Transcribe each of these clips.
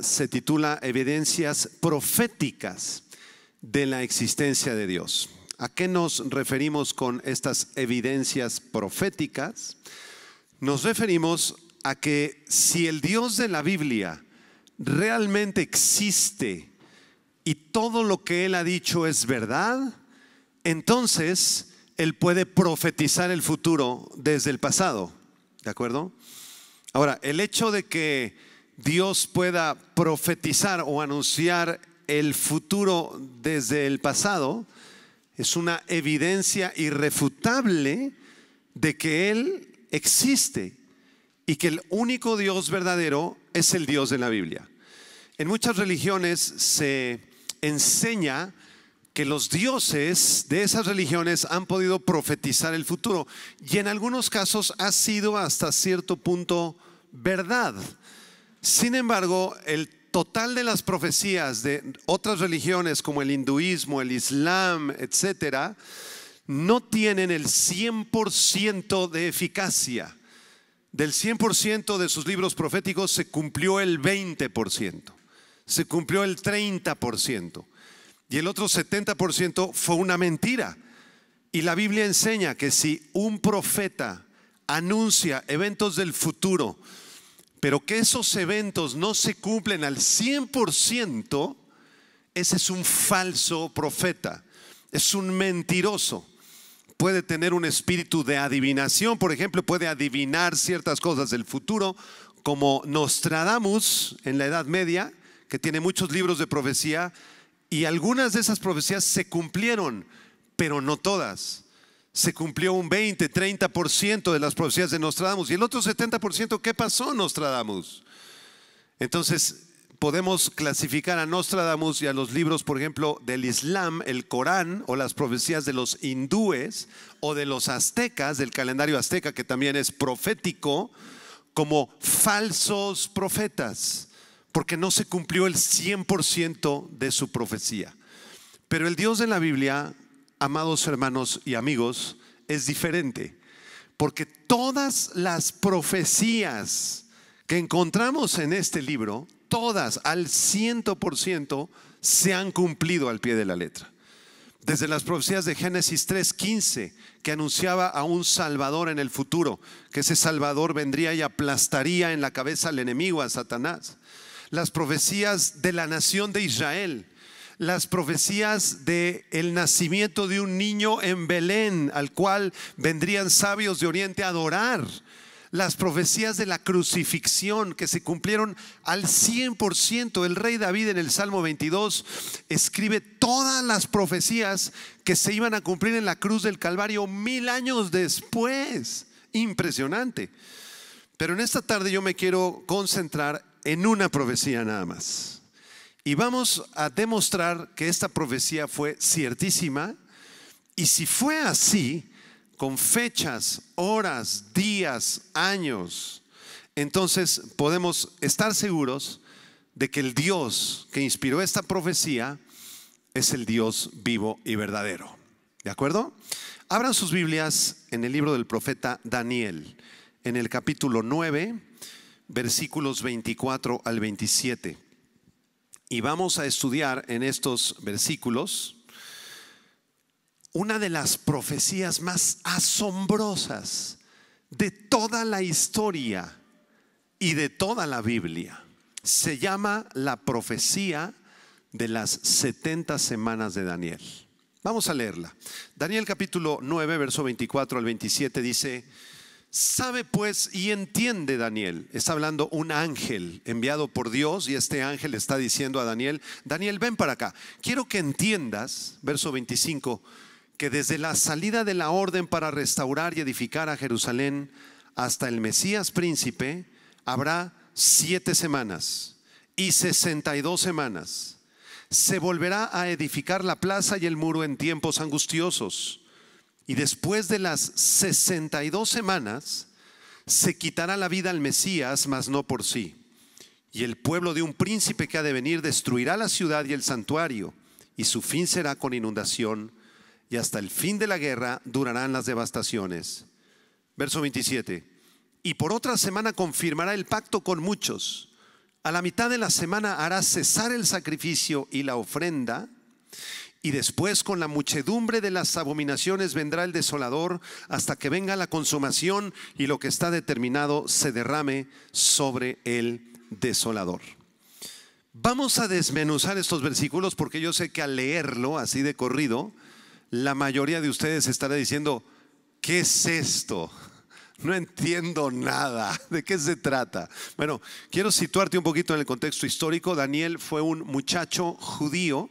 se titula Evidencias proféticas de la existencia de Dios. ¿A qué nos referimos con estas evidencias proféticas? Nos referimos a que si el Dios de la Biblia realmente existe y todo lo que Él ha dicho es verdad, entonces Él puede profetizar el futuro desde el pasado. ¿De acuerdo? Ahora, el hecho de que Dios pueda profetizar o anunciar el futuro desde el pasado, es una evidencia irrefutable de que Él existe y que el único Dios verdadero es el Dios de la Biblia. En muchas religiones se enseña que los dioses de esas religiones han podido profetizar el futuro y en algunos casos ha sido hasta cierto punto verdad. Sin embargo, el total de las profecías de otras religiones como el hinduismo, el islam, etcétera, no tienen el 100% de eficacia. Del 100% de sus libros proféticos se cumplió el 20%, se cumplió el 30% y el otro 70% fue una mentira. Y la Biblia enseña que si un profeta anuncia eventos del futuro, pero que esos eventos no se cumplen al 100%, ese es un falso profeta, es un mentiroso. Puede tener un espíritu de adivinación, por ejemplo, puede adivinar ciertas cosas del futuro, como Nostradamus en la Edad Media, que tiene muchos libros de profecía, y algunas de esas profecías se cumplieron, pero no todas se cumplió un 20, 30% de las profecías de Nostradamus. ¿Y el otro 70% qué pasó Nostradamus? Entonces, podemos clasificar a Nostradamus y a los libros, por ejemplo, del Islam, el Corán o las profecías de los hindúes o de los aztecas, del calendario azteca, que también es profético, como falsos profetas, porque no se cumplió el 100% de su profecía. Pero el Dios de la Biblia amados hermanos y amigos, es diferente. Porque todas las profecías que encontramos en este libro, todas al ciento por ciento, se han cumplido al pie de la letra. Desde las profecías de Génesis 3:15, que anunciaba a un Salvador en el futuro, que ese Salvador vendría y aplastaría en la cabeza al enemigo, a Satanás. Las profecías de la nación de Israel, las profecías de el nacimiento de un niño en Belén, al cual vendrían sabios de Oriente a adorar. Las profecías de la crucifixión que se cumplieron al 100%. El rey David en el Salmo 22 escribe todas las profecías que se iban a cumplir en la cruz del Calvario mil años después. Impresionante. Pero en esta tarde yo me quiero concentrar en una profecía nada más. Y vamos a demostrar que esta profecía fue ciertísima. Y si fue así, con fechas, horas, días, años, entonces podemos estar seguros de que el Dios que inspiró esta profecía es el Dios vivo y verdadero. ¿De acuerdo? Abran sus Biblias en el libro del profeta Daniel, en el capítulo 9, versículos 24 al 27. Y vamos a estudiar en estos versículos una de las profecías más asombrosas de toda la historia y de toda la Biblia. Se llama la profecía de las 70 semanas de Daniel. Vamos a leerla. Daniel capítulo 9, verso 24 al 27 dice, Sabe pues y entiende Daniel, está hablando un ángel enviado por Dios y este ángel está diciendo a Daniel, Daniel ven para acá, quiero que entiendas, verso 25, que desde la salida de la orden para restaurar y edificar a Jerusalén hasta el Mesías príncipe, habrá siete semanas y sesenta y dos semanas. Se volverá a edificar la plaza y el muro en tiempos angustiosos y después de las 62 semanas se quitará la vida al Mesías, mas no por sí. Y el pueblo de un príncipe que ha de venir destruirá la ciudad y el santuario, y su fin será con inundación, y hasta el fin de la guerra durarán las devastaciones. Verso 27. Y por otra semana confirmará el pacto con muchos. A la mitad de la semana hará cesar el sacrificio y la ofrenda y después con la muchedumbre de las abominaciones vendrá el desolador hasta que venga la consumación y lo que está determinado se derrame sobre el desolador. Vamos a desmenuzar estos versículos porque yo sé que al leerlo así de corrido, la mayoría de ustedes estará diciendo, ¿qué es esto? No entiendo nada. ¿De qué se trata? Bueno, quiero situarte un poquito en el contexto histórico. Daniel fue un muchacho judío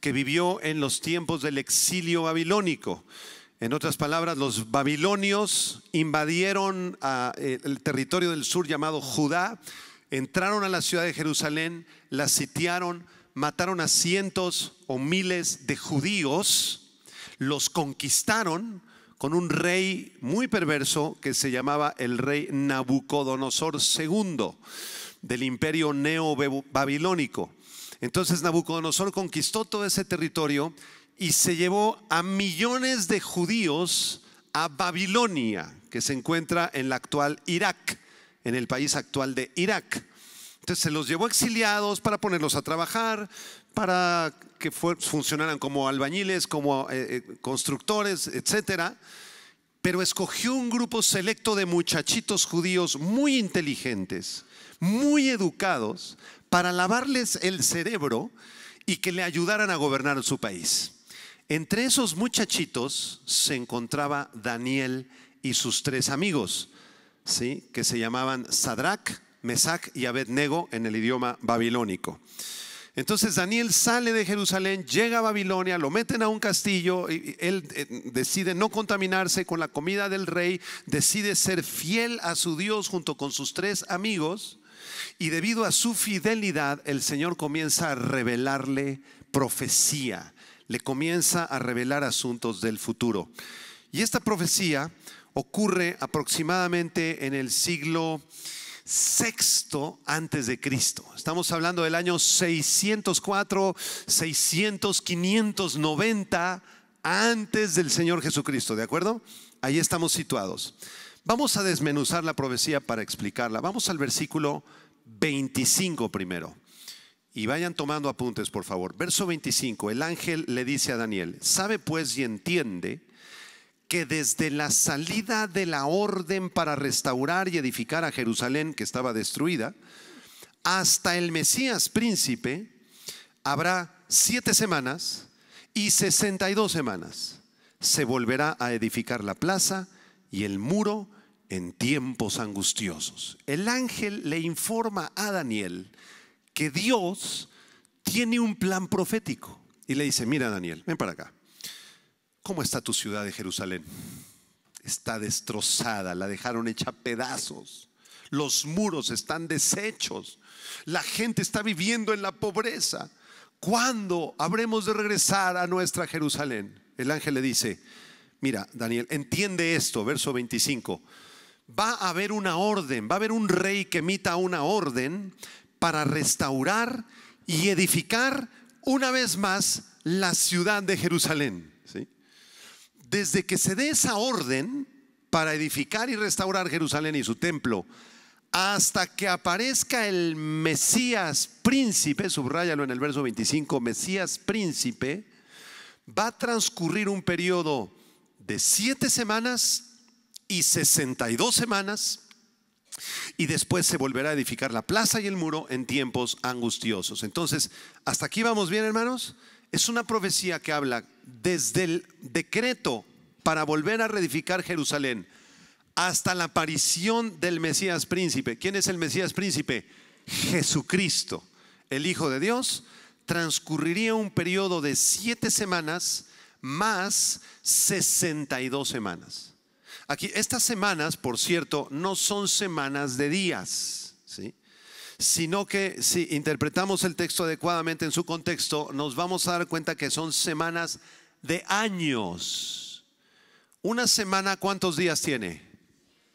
que vivió en los tiempos del exilio babilónico. En otras palabras, los babilonios invadieron ah, el territorio del sur llamado Judá, entraron a la ciudad de Jerusalén, la sitiaron, mataron a cientos o miles de judíos, los conquistaron con un rey muy perverso que se llamaba el rey Nabucodonosor II del imperio neo-babilónico. Entonces Nabucodonosor conquistó todo ese territorio y se llevó a millones de judíos a Babilonia, que se encuentra en la actual Irak, en el país actual de Irak. Entonces se los llevó exiliados para ponerlos a trabajar, para que funcionaran como albañiles, como eh, eh, constructores, etcétera pero escogió un grupo selecto de muchachitos judíos muy inteligentes, muy educados, para lavarles el cerebro y que le ayudaran a gobernar su país. Entre esos muchachitos se encontraba Daniel y sus tres amigos, ¿sí? que se llamaban Sadrach, Mesach y Abednego en el idioma babilónico. Entonces Daniel sale de Jerusalén, llega a Babilonia, lo meten a un castillo, y él eh, decide no contaminarse con la comida del rey, decide ser fiel a su Dios junto con sus tres amigos y debido a su fidelidad, el Señor comienza a revelarle profecía, le comienza a revelar asuntos del futuro. Y esta profecía ocurre aproximadamente en el siglo sexto antes de Cristo. Estamos hablando del año 604, 600, 590 antes del Señor Jesucristo, ¿de acuerdo? Ahí estamos situados. Vamos a desmenuzar la profecía para explicarla. Vamos al versículo 25 primero. Y vayan tomando apuntes, por favor. Verso 25, el ángel le dice a Daniel, sabe pues y entiende que desde la salida de la orden para restaurar y edificar a Jerusalén, que estaba destruida, hasta el Mesías príncipe, habrá siete semanas y sesenta y dos semanas. Se volverá a edificar la plaza y el muro en tiempos angustiosos. El ángel le informa a Daniel que Dios tiene un plan profético y le dice, mira Daniel, ven para acá. ¿Cómo está tu ciudad de Jerusalén? Está destrozada, la dejaron hecha pedazos, los muros están deshechos, la gente está viviendo en la pobreza. ¿Cuándo habremos de regresar a nuestra Jerusalén? El ángel le dice, mira Daniel, entiende esto, verso 25 va a haber una orden, va a haber un rey que emita una orden para restaurar y edificar una vez más la ciudad de Jerusalén. Desde que se dé esa orden para edificar y restaurar Jerusalén y su templo, hasta que aparezca el Mesías príncipe, subrayalo en el verso 25, Mesías príncipe, va a transcurrir un periodo de siete semanas y 62 semanas y después se volverá a edificar la plaza y el muro en tiempos angustiosos. Entonces, ¿hasta aquí vamos bien, hermanos? Es una profecía que habla desde el decreto para volver a reedificar Jerusalén hasta la aparición del Mesías príncipe. ¿Quién es el Mesías príncipe? Jesucristo, el Hijo de Dios. Transcurriría un periodo de siete semanas más 62 semanas. Aquí, estas semanas, por cierto, no son semanas de días, ¿sí? sino que si interpretamos el texto adecuadamente en su contexto, nos vamos a dar cuenta que son semanas de años. Una semana, ¿cuántos días tiene?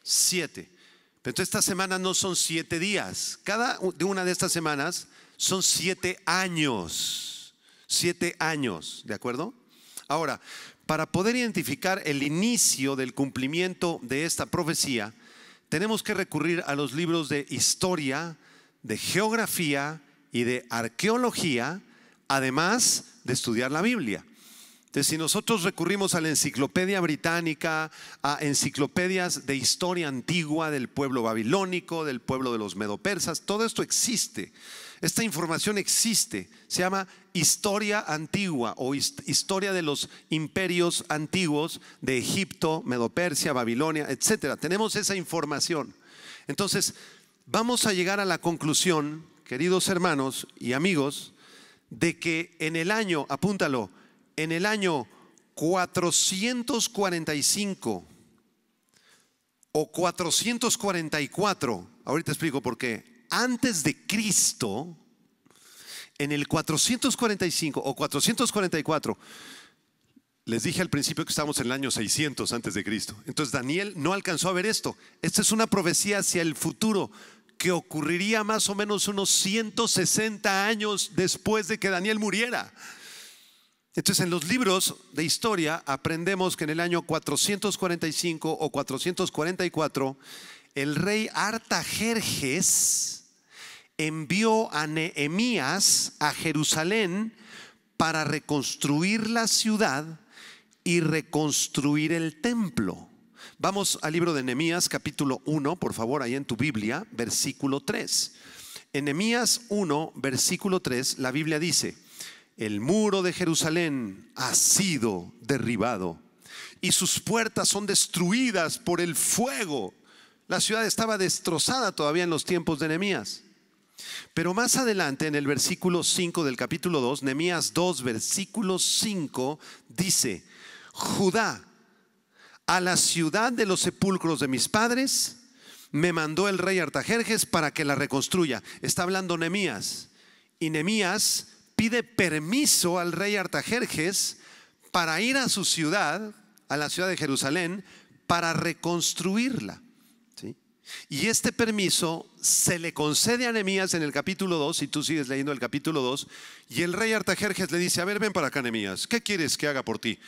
Siete. Pero estas semanas no son siete días. Cada una de estas semanas son siete años. Siete años, ¿de acuerdo? Ahora, para poder identificar el inicio del cumplimiento de esta profecía, tenemos que recurrir a los libros de historia, de geografía y de arqueología, además de estudiar la Biblia. Entonces, si nosotros recurrimos a la enciclopedia británica, a enciclopedias de historia antigua del pueblo babilónico, del pueblo de los medopersas, todo esto existe. Esta información existe, se llama historia antigua o historia de los imperios antiguos de Egipto, Medopersia, Babilonia, etc. Tenemos esa información. Entonces, vamos a llegar a la conclusión, queridos hermanos y amigos, de que en el año, apúntalo, en el año 445 o 444, ahorita explico por qué, antes de Cristo, en el 445 o 444, les dije al principio que estamos en el año 600 antes de Cristo. Entonces Daniel no alcanzó a ver esto. Esta es una profecía hacia el futuro que ocurriría más o menos unos 160 años después de que Daniel muriera. Entonces en los libros de historia aprendemos que en el año 445 o 444 el rey Artajerjes envió a Nehemías a Jerusalén para reconstruir la ciudad y reconstruir el templo. Vamos al libro de Nehemías capítulo 1, por favor, ahí en tu Biblia, versículo 3. En Nehemías 1, versículo 3, la Biblia dice, el muro de Jerusalén ha sido derribado y sus puertas son destruidas por el fuego. La ciudad estaba destrozada todavía en los tiempos de Nehemías. Pero más adelante, en el versículo 5 del capítulo 2, Nehemías 2, versículo 5, dice, Judá, a la ciudad de los sepulcros de mis padres, me mandó el rey Artajerjes para que la reconstruya. Está hablando Nehemías Y Nehemías pide permiso al rey Artajerjes para ir a su ciudad, a la ciudad de Jerusalén, para reconstruirla. Y este permiso se le concede a Nehemías en el capítulo 2, y tú sigues leyendo el capítulo 2, y el rey Artajerjes le dice, a ver, ven para acá, Nehemías, ¿qué quieres que haga por ti?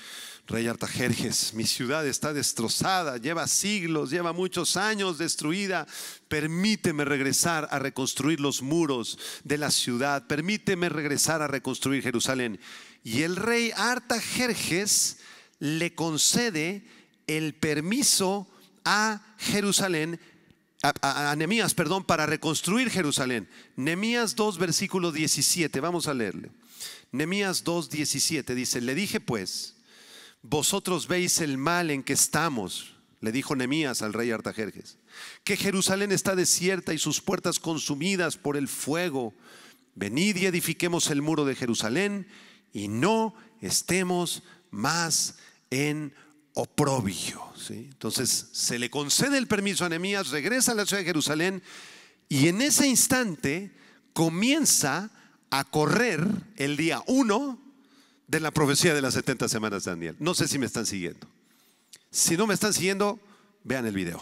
Rey Artajerjes, mi ciudad está destrozada, lleva siglos, lleva muchos años destruida. Permíteme regresar a reconstruir los muros de la ciudad, permíteme regresar a reconstruir Jerusalén. Y el rey Artajerjes le concede el permiso a Jerusalén a, Nemías, perdón, para reconstruir Jerusalén. Nemías 2, versículo 17, vamos a leerle. Nemías 2, 17 dice, le dije pues, vosotros veis el mal en que estamos, le dijo Nemías al rey Artajerjes, que Jerusalén está desierta y sus puertas consumidas por el fuego. Venid y edifiquemos el muro de Jerusalén y no estemos más en oprobio. ¿sí? Entonces se le concede el permiso a Nehemías, regresa a la ciudad de Jerusalén y en ese instante comienza a correr el día 1 de la profecía de las 70 semanas de Daniel. No sé si me están siguiendo. Si no me están siguiendo, vean el video.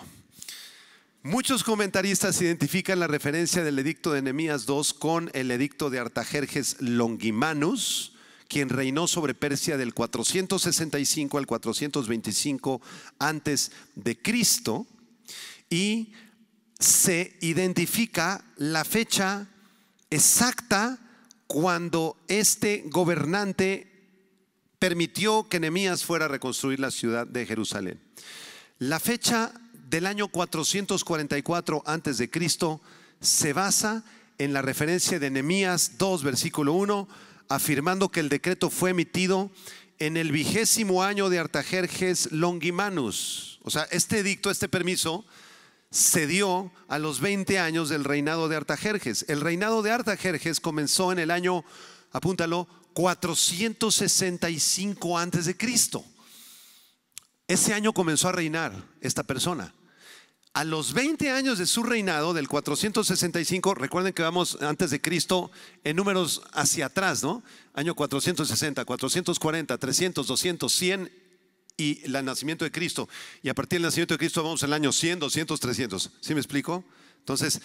Muchos comentaristas identifican la referencia del edicto de Nehemías 2 con el edicto de Artajerjes Longimanus, quien reinó sobre Persia del 465 al 425 antes de Cristo y se identifica la fecha exacta cuando este gobernante permitió que Nehemías fuera a reconstruir la ciudad de Jerusalén. La fecha del año 444 antes de Cristo se basa en la referencia de Nehemías 2 versículo 1 afirmando que el decreto fue emitido en el vigésimo año de Artajerjes Longimanus. O sea, este edicto, este permiso, se dio a los 20 años del reinado de Artajerjes. El reinado de Artajerjes comenzó en el año, apúntalo, 465 antes de Cristo. Ese año comenzó a reinar esta persona a los 20 años de su reinado, del 465, recuerden que vamos antes de Cristo en números hacia atrás, ¿no? Año 460, 440, 300, 200, 100 y el nacimiento de Cristo. Y a partir del nacimiento de Cristo vamos al año 100, 200, 300. ¿Sí me explico? Entonces,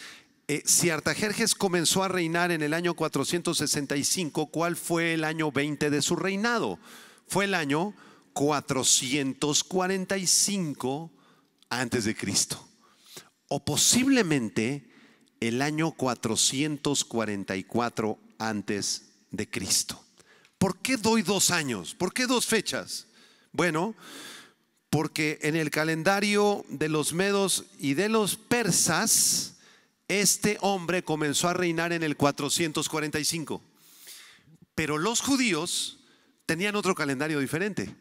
eh, si Artajerjes comenzó a reinar en el año 465, ¿cuál fue el año 20 de su reinado? Fue el año 445 antes de Cristo o posiblemente el año 444 antes de Cristo. ¿Por qué doy dos años? ¿Por qué dos fechas? Bueno, porque en el calendario de los medos y de los persas, este hombre comenzó a reinar en el 445. Pero los judíos tenían otro calendario diferente.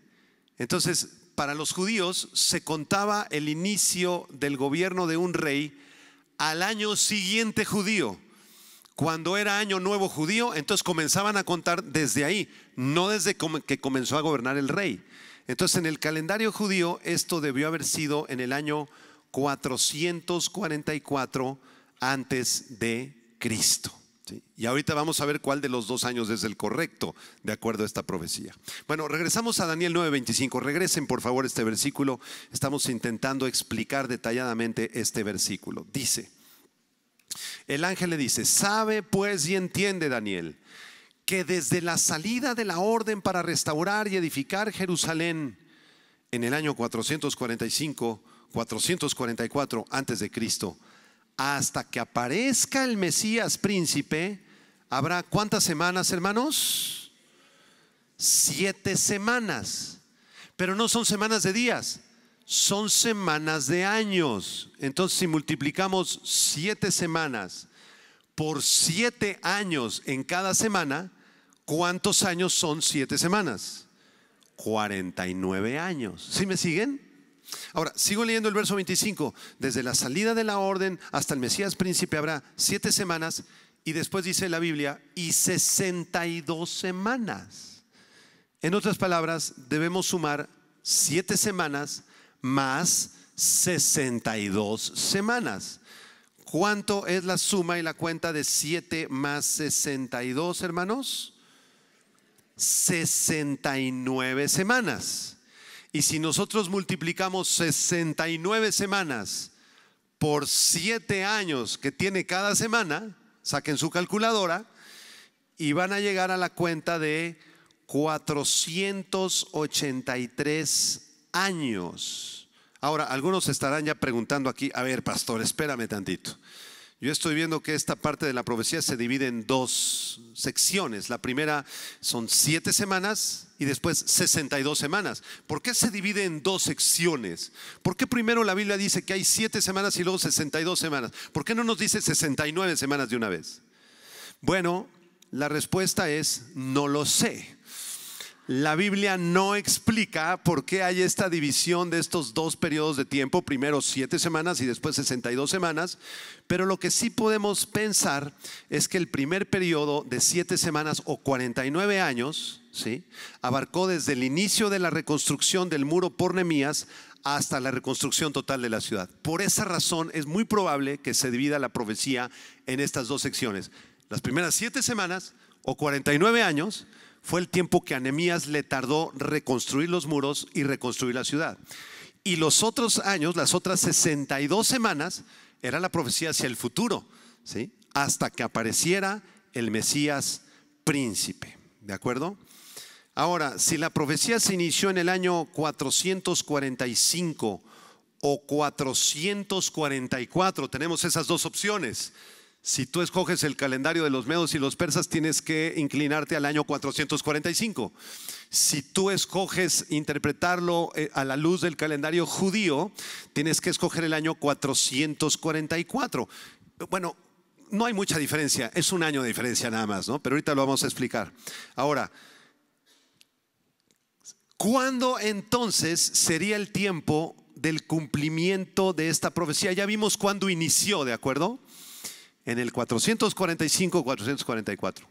Entonces, para los judíos se contaba el inicio del gobierno de un rey al año siguiente judío. Cuando era año nuevo judío, entonces comenzaban a contar desde ahí, no desde que comenzó a gobernar el rey. Entonces en el calendario judío esto debió haber sido en el año 444 antes de Cristo. Y ahorita vamos a ver cuál de los dos años es el correcto, de acuerdo a esta profecía. Bueno, regresamos a Daniel 9:25. Regresen, por favor, este versículo. Estamos intentando explicar detalladamente este versículo. Dice, el ángel le dice, sabe pues y entiende Daniel que desde la salida de la orden para restaurar y edificar Jerusalén en el año 445, 444 antes de Cristo, hasta que aparezca el Mesías príncipe, habrá cuántas semanas, hermanos? Siete semanas. Pero no son semanas de días, son semanas de años. Entonces, si multiplicamos siete semanas por siete años en cada semana, ¿cuántos años son siete semanas? 49 años. ¿Sí me siguen? Ahora, sigo leyendo el verso 25. Desde la salida de la orden hasta el Mesías príncipe habrá siete semanas y después dice la Biblia, y 62 semanas. En otras palabras, debemos sumar siete semanas más 62 semanas. ¿Cuánto es la suma y la cuenta de siete más 62, hermanos? 69 semanas. Y si nosotros multiplicamos 69 semanas por 7 años que tiene cada semana, saquen su calculadora y van a llegar a la cuenta de 483 años. Ahora, algunos estarán ya preguntando aquí, a ver, pastor, espérame tantito. Yo estoy viendo que esta parte de la profecía se divide en dos secciones. La primera son siete semanas y después 62 semanas. ¿Por qué se divide en dos secciones? ¿Por qué primero la Biblia dice que hay siete semanas y luego 62 semanas? ¿Por qué no nos dice 69 semanas de una vez? Bueno, la respuesta es no lo sé la Biblia no explica por qué hay esta división de estos dos periodos de tiempo, primero siete semanas y después 62 semanas, pero lo que sí podemos pensar es que el primer periodo de siete semanas o 49 años ¿sí? abarcó desde el inicio de la reconstrucción del muro por Nemías hasta la reconstrucción total de la ciudad. Por esa razón es muy probable que se divida la profecía en estas dos secciones. Las primeras siete semanas o 49 años fue el tiempo que a le tardó reconstruir los muros y reconstruir la ciudad. Y los otros años, las otras 62 semanas, era la profecía hacia el futuro, ¿sí? Hasta que apareciera el Mesías príncipe, ¿de acuerdo? Ahora, si la profecía se inició en el año 445 o 444, tenemos esas dos opciones. Si tú escoges el calendario de los medos y los persas, tienes que inclinarte al año 445. Si tú escoges interpretarlo eh, a la luz del calendario judío, tienes que escoger el año 444. Bueno, no hay mucha diferencia, es un año de diferencia nada más, ¿no? Pero ahorita lo vamos a explicar. Ahora, ¿cuándo entonces sería el tiempo del cumplimiento de esta profecía? Ya vimos cuándo inició, ¿de acuerdo? en el 445-444.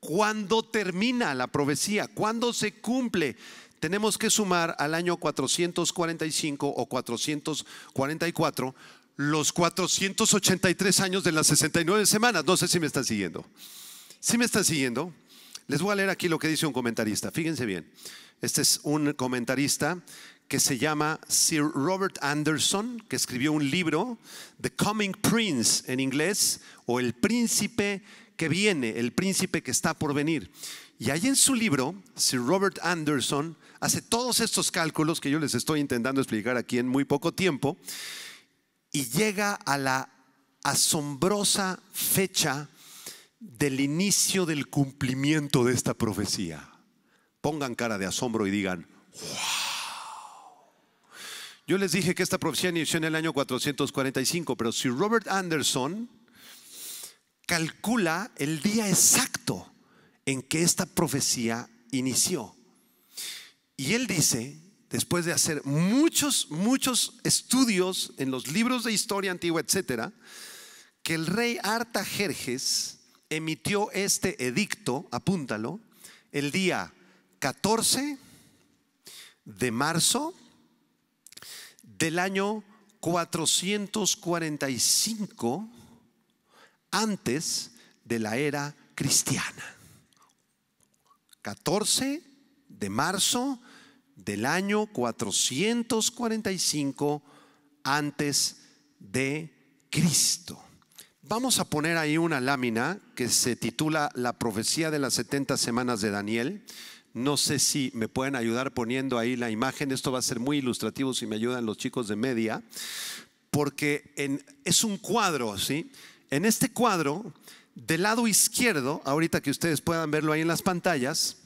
¿Cuándo termina la profecía? ¿Cuándo se cumple? Tenemos que sumar al año 445 o 444 los 483 años de las 69 semanas. No sé si me están siguiendo. Si me están siguiendo, les voy a leer aquí lo que dice un comentarista. Fíjense bien. Este es un comentarista que se llama Sir Robert Anderson, que escribió un libro, The Coming Prince en inglés, o El Príncipe que viene, el príncipe que está por venir. Y ahí en su libro, Sir Robert Anderson hace todos estos cálculos que yo les estoy intentando explicar aquí en muy poco tiempo, y llega a la asombrosa fecha del inicio del cumplimiento de esta profecía. Pongan cara de asombro y digan, ¡Wow! Yo les dije que esta profecía inició en el año 445, pero si Robert Anderson calcula el día exacto en que esta profecía inició. Y él dice, después de hacer muchos, muchos estudios en los libros de historia antigua, etcétera, que el rey Artajerjes emitió este edicto, apúntalo, el día 14 de marzo del año 445 antes de la era cristiana. 14 de marzo del año 445 antes de Cristo. Vamos a poner ahí una lámina que se titula La profecía de las 70 semanas de Daniel. No sé si me pueden ayudar poniendo ahí la imagen. Esto va a ser muy ilustrativo si me ayudan los chicos de media, porque es un cuadro, ¿sí? En este cuadro, del lado izquierdo, ahorita que ustedes puedan verlo ahí en las pantallas,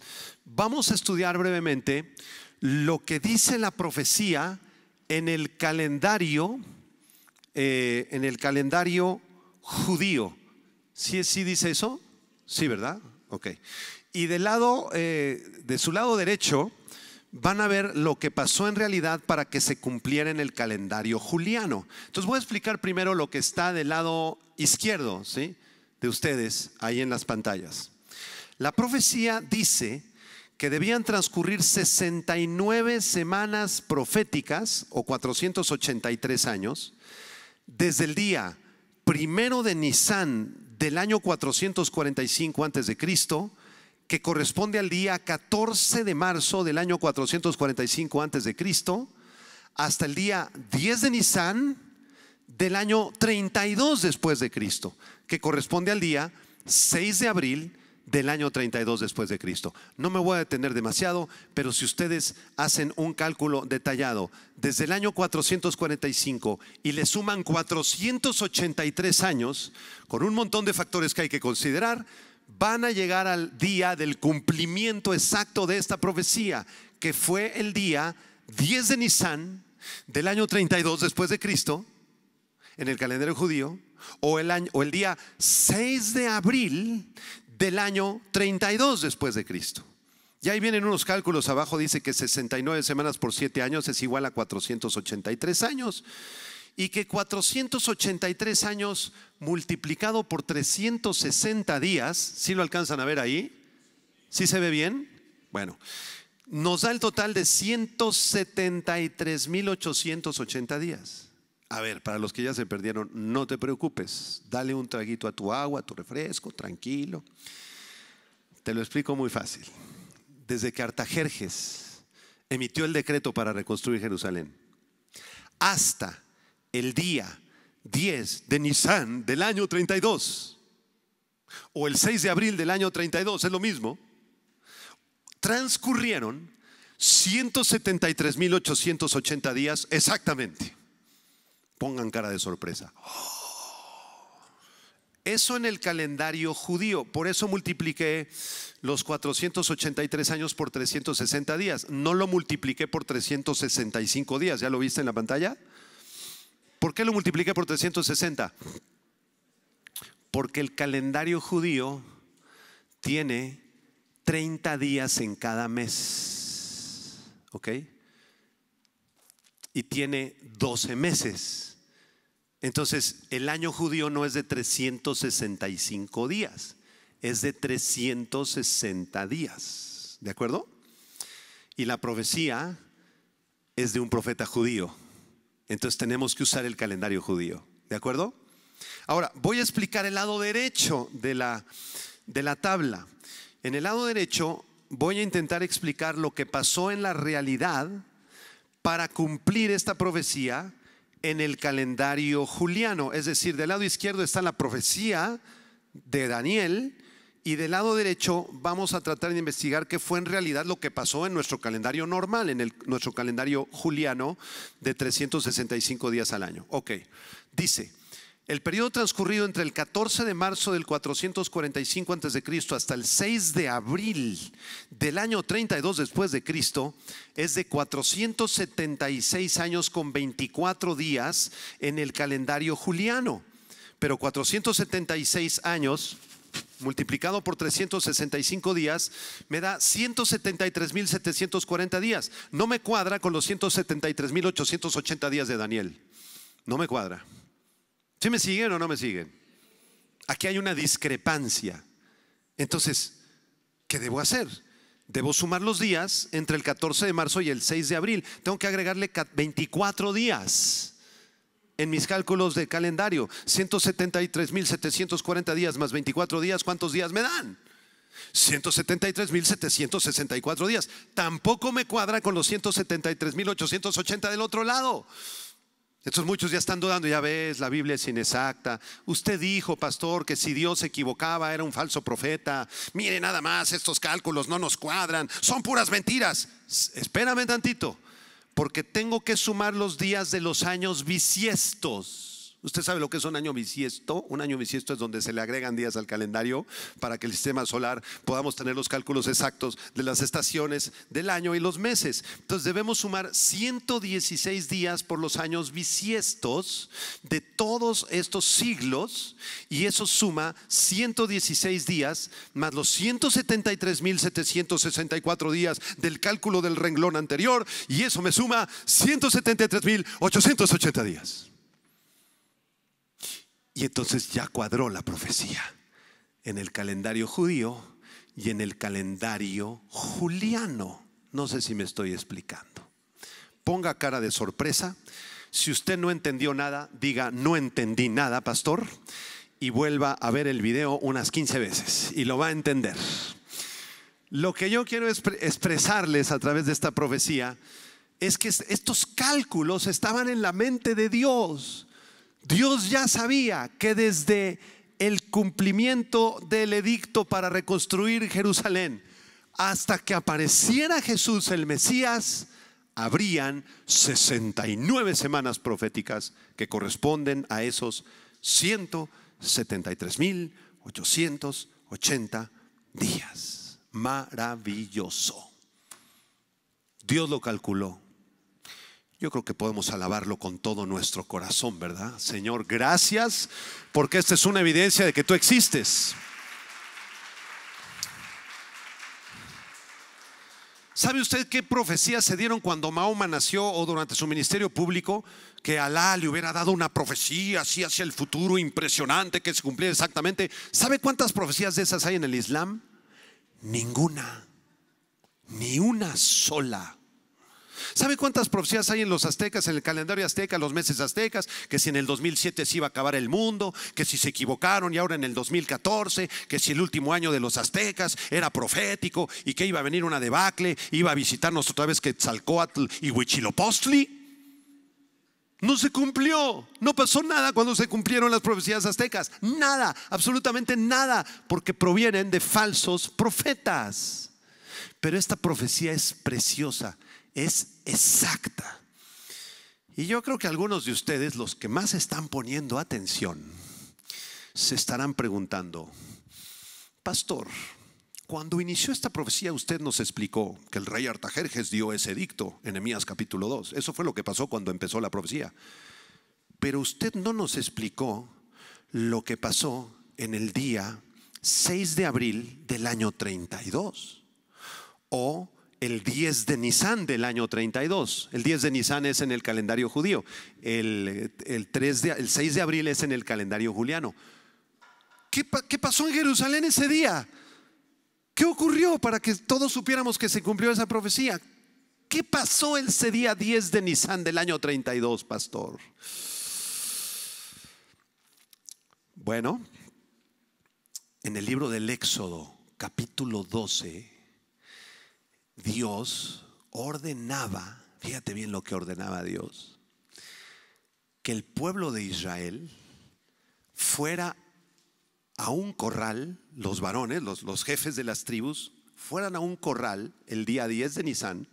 vamos a estudiar brevemente lo que dice la profecía en el calendario, eh, en el calendario judío. ¿Sí, ¿Sí dice eso? Sí, ¿verdad? Ok. Y del lado, eh, de su lado derecho, van a ver lo que pasó en realidad para que se cumpliera en el calendario juliano. Entonces voy a explicar primero lo que está del lado izquierdo, ¿sí? De ustedes, ahí en las pantallas. La profecía dice que debían transcurrir 69 semanas proféticas o 483 años desde el día primero de Nisan del año 445 antes de Cristo que corresponde al día 14 de marzo del año 445 Cristo. hasta el día 10 de Nisan del año 32 después de Cristo, que corresponde al día 6 de abril del año 32 después de Cristo. No me voy a detener demasiado, pero si ustedes hacen un cálculo detallado desde el año 445 y le suman 483 años, con un montón de factores que hay que considerar, van a llegar al día del cumplimiento exacto de esta profecía, que fue el día 10 de Nisan del año 32 después de Cristo, en el calendario judío, o el, año, o el día 6 de abril del año 32 después de Cristo. Y ahí vienen unos cálculos abajo, dice que 69 semanas por 7 años es igual a 483 años y que 483 años multiplicado por 360 días, si lo alcanzan a ver ahí? ¿Sí se ve bien? Bueno, nos da el total de 173.880 días. A ver, para los que ya se perdieron, no te preocupes, dale un traguito a tu agua, a tu refresco, tranquilo. Te lo explico muy fácil. Desde que Artajerjes emitió el decreto para reconstruir Jerusalén hasta el día 10 de Nisan del año 32 o el 6 de abril del año 32, es lo mismo, transcurrieron 173.880 días exactamente. Pongan cara de sorpresa. Eso en el calendario judío. Por eso multipliqué los 483 años por 360 días. No lo multipliqué por 365 días. ¿Ya lo viste en la pantalla? ¿Por qué lo multipliqué por 360? Porque el calendario judío tiene 30 días en cada mes. ¿Ok? Y tiene 12 meses. Entonces, el año judío no es de 365 días, es de 360 días. ¿De acuerdo? Y la profecía es de un profeta judío. Entonces tenemos que usar el calendario judío. ¿De acuerdo? Ahora, voy a explicar el lado derecho de la, de la tabla. En el lado derecho voy a intentar explicar lo que pasó en la realidad para cumplir esta profecía en el calendario juliano. Es decir, del lado izquierdo está la profecía de Daniel y del lado derecho vamos a tratar de investigar qué fue en realidad lo que pasó en nuestro calendario normal, en el, nuestro calendario juliano de 365 días al año. Ok, dice, el periodo transcurrido entre el 14 de marzo del 445 a.C. hasta el 6 de abril del año 32 después de Cristo es de 476 años con 24 días en el calendario juliano. Pero 476 años multiplicado por 365 días, me da 173.740 días. No me cuadra con los 173.880 días de Daniel. No me cuadra. ¿Sí me siguen o no me siguen? Aquí hay una discrepancia. Entonces, ¿qué debo hacer? Debo sumar los días entre el 14 de marzo y el 6 de abril. Tengo que agregarle 24 días en mis cálculos de calendario. 173.740 días más 24 días, ¿cuántos días me dan? 173.764 días. Tampoco me cuadra con los 173.880 del otro lado. estos muchos ya están dudando, ya ves, la Biblia es inexacta. Usted dijo, pastor, que si Dios se equivocaba era un falso profeta. Mire nada más, estos cálculos no nos cuadran, son puras mentiras. Espérame tantito porque tengo que sumar los días de los años bisiestos. ¿Usted sabe lo que es un año bisiesto? Un año bisiesto es donde se le agregan días al calendario para que el sistema solar podamos tener los cálculos exactos de las estaciones del año y los meses. Entonces debemos sumar 116 días por los años bisiestos de todos estos siglos y eso suma 116 días más los 173.764 días del cálculo del renglón anterior y eso me suma 173.880 días. Y entonces ya cuadró la profecía en el calendario judío y en el calendario juliano. No sé si me estoy explicando. Ponga cara de sorpresa. Si usted no entendió nada, diga, no entendí nada, pastor, y vuelva a ver el video unas 15 veces y lo va a entender. Lo que yo quiero expresarles a través de esta profecía es que estos cálculos estaban en la mente de Dios. Dios ya sabía que desde el cumplimiento del edicto para reconstruir Jerusalén hasta que apareciera Jesús el Mesías, habrían 69 semanas proféticas que corresponden a esos 173.880 días. Maravilloso. Dios lo calculó. Yo creo que podemos alabarlo con todo nuestro corazón, ¿verdad? Señor, gracias porque esta es una evidencia de que tú existes. ¿Sabe usted qué profecías se dieron cuando Mahoma nació o durante su ministerio público? Que Alá le hubiera dado una profecía así hacia el futuro impresionante que se cumpliera exactamente. ¿Sabe cuántas profecías de esas hay en el Islam? Ninguna. Ni una sola. ¿Sabe cuántas profecías hay en los aztecas, en el calendario azteca, los meses aztecas? Que si en el 2007 se iba a acabar el mundo, que si se equivocaron y ahora en el 2014, que si el último año de los aztecas era profético y que iba a venir una debacle, iba a visitarnos otra vez Quetzalcoatl y Huichilopostli. No se cumplió, no pasó nada cuando se cumplieron las profecías aztecas, nada, absolutamente nada, porque provienen de falsos profetas. Pero esta profecía es preciosa es exacta. Y yo creo que algunos de ustedes, los que más están poniendo atención, se estarán preguntando, pastor, cuando inició esta profecía usted nos explicó que el rey Artajerjes dio ese edicto en Emías capítulo 2. Eso fue lo que pasó cuando empezó la profecía. Pero usted no nos explicó lo que pasó en el día 6 de abril del año 32 o el 10 de Nisan del año 32. El 10 de Nisan es en el calendario judío. El, 3 el 6 de abril es en el calendario juliano. ¿Qué, pasó en Jerusalén ese día? ¿Qué ocurrió para que todos supiéramos que se cumplió esa profecía? ¿Qué pasó ese día 10 de Nisan del año 32, pastor? Bueno, en el libro del Éxodo, capítulo 12, Dios ordenaba, fíjate bien lo que ordenaba Dios, que el pueblo de Israel fuera a un corral, los varones, los, los jefes de las tribus, fueran a un corral el día 10 de Nisan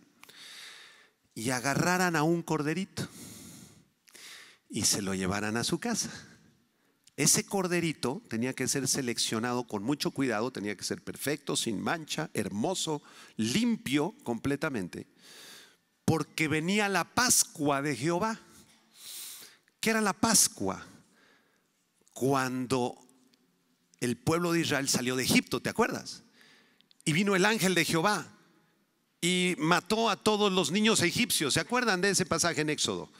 y agarraran a un corderito y se lo llevaran a su casa. Ese corderito tenía que ser seleccionado con mucho cuidado, tenía que ser perfecto, sin mancha, hermoso, limpio completamente, porque venía la Pascua de Jehová. ¿Qué era la Pascua? Cuando el pueblo de Israel salió de Egipto, ¿te acuerdas? Y vino el ángel de Jehová y mató a todos los niños egipcios. ¿Se acuerdan de ese pasaje en Éxodo?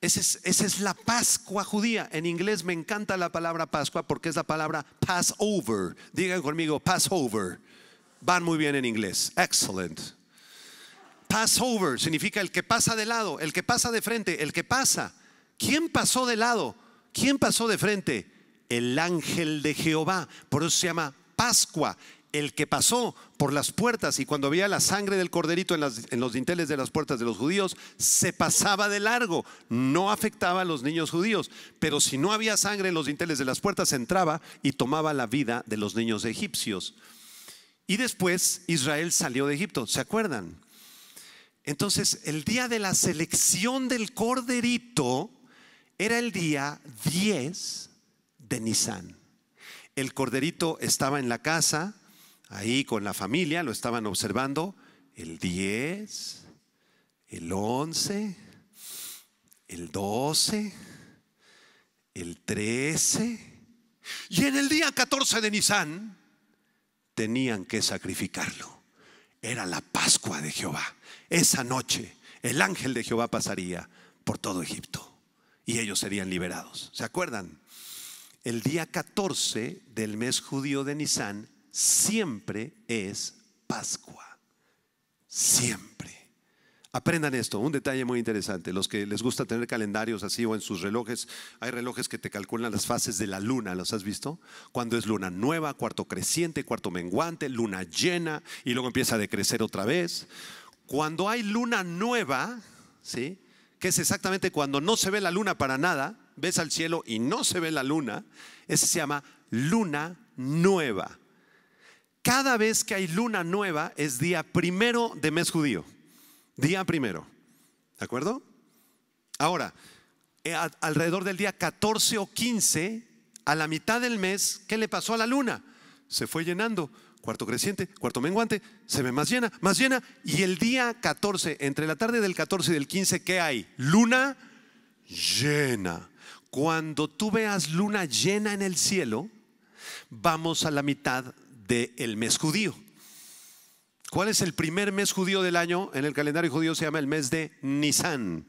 Esa es, la Pascua judía. En inglés me encanta la palabra Pascua porque es la palabra Passover. Digan conmigo, Passover. Van muy bien en inglés. Excellent. Passover significa el que pasa de lado, el que pasa de frente, el que pasa. ¿Quién pasó de lado? ¿Quién pasó de frente? El ángel de Jehová. Por eso se llama Pascua el que pasó por las puertas y cuando había la sangre del corderito en, los dinteles de las puertas de los judíos, se pasaba de largo, no afectaba a los niños judíos, pero si no había sangre en los dinteles de las puertas, entraba y tomaba la vida de los niños egipcios. Y después Israel salió de Egipto, ¿se acuerdan? Entonces, el día de la selección del corderito era el día 10 de Nisan. El corderito estaba en la casa, ahí con la familia, lo estaban observando, el 10, el 11, el 12, el 13. Y en el día 14 de Nisan tenían que sacrificarlo. Era la Pascua de Jehová. Esa noche el ángel de Jehová pasaría por todo Egipto y ellos serían liberados. ¿Se acuerdan? El día 14 del mes judío de Nisan siempre es Pascua. Siempre. Aprendan esto, un detalle muy interesante. Los que les gusta tener calendarios así o en sus relojes, hay relojes que te calculan las fases de la luna, ¿los has visto? Cuando es luna nueva, cuarto creciente, cuarto menguante, luna llena y luego empieza a decrecer otra vez. Cuando hay luna nueva, ¿sí? Que es exactamente cuando no se ve la luna para nada, ves al cielo y no se ve la luna, ese se llama luna nueva cada vez que hay luna nueva es día primero de mes judío. Día primero. ¿De acuerdo? Ahora, eh, alrededor del día 14 o 15, a la mitad del mes, ¿qué le pasó a la luna? Se fue llenando. Cuarto creciente, cuarto menguante, se ve más llena, más llena. Y el día 14, entre la tarde del 14 y del 15, ¿qué hay? Luna llena. Cuando tú veas luna llena en el cielo, vamos a la mitad del mes judío. ¿Cuál es el primer mes judío del año? En el calendario judío se llama el mes de Nisan.